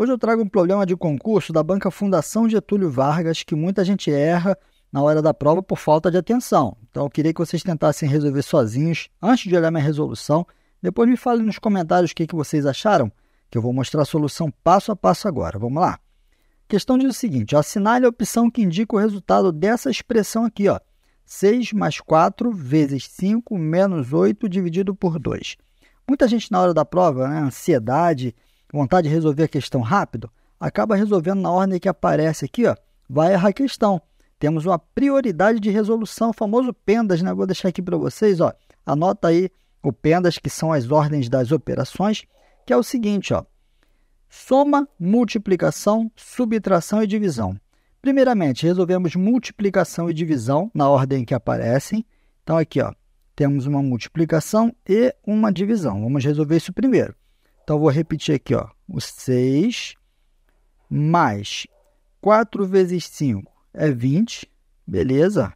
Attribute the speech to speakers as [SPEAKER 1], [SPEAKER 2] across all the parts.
[SPEAKER 1] Hoje eu trago um problema de concurso da banca Fundação Getúlio Vargas que muita gente erra na hora da prova por falta de atenção. Então eu queria que vocês tentassem resolver sozinhos antes de olhar minha resolução. Depois me falem nos comentários o que, que vocês acharam, que eu vou mostrar a solução passo a passo agora. Vamos lá. A questão diz o seguinte: assinale a opção que indica o resultado dessa expressão aqui, ó. 6 mais 4 vezes 5 menos 8 dividido por 2. Muita gente na hora da prova, né, ansiedade, vontade de resolver a questão rápido, acaba resolvendo na ordem que aparece aqui, ó, vai errar a questão. Temos uma prioridade de resolução, o famoso PENDAS, né? Vou deixar aqui para vocês, ó. Anota aí o PENDAS, que são as ordens das operações, que é o seguinte, ó. Soma, multiplicação, subtração e divisão. Primeiramente, resolvemos multiplicação e divisão na ordem que aparecem. Então, aqui, ó, temos uma multiplicação e uma divisão. Vamos resolver isso primeiro. Então, vou repetir aqui, ó. O 6 mais 4 vezes 5 é 20, beleza?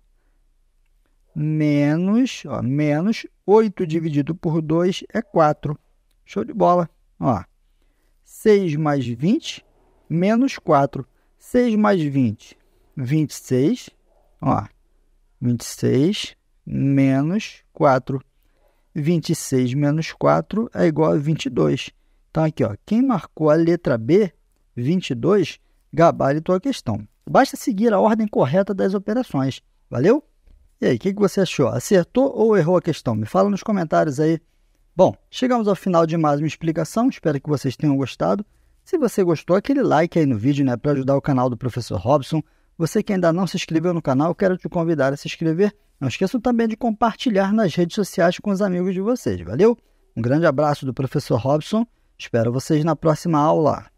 [SPEAKER 1] Menos, ó, menos 8 dividido por 2 é 4. Show de bola. Ó, 6 mais 20, menos 4. 6 mais 20, 26. Ó, 26 menos 4. 26 menos 4 é igual a 22. Então, aqui, ó, quem marcou a letra B, 22, gabaritou a questão. Basta seguir a ordem correta das operações. Valeu? E aí, o que, que você achou? Acertou ou errou a questão? Me fala nos comentários aí. Bom, chegamos ao final de mais uma explicação. Espero que vocês tenham gostado. Se você gostou, aquele like aí no vídeo né, para ajudar o canal do Professor Robson. Você que ainda não se inscreveu no canal, quero te convidar a se inscrever. Não esqueçam também de compartilhar nas redes sociais com os amigos de vocês. Valeu? Um grande abraço do Professor Robson Espero vocês na próxima aula.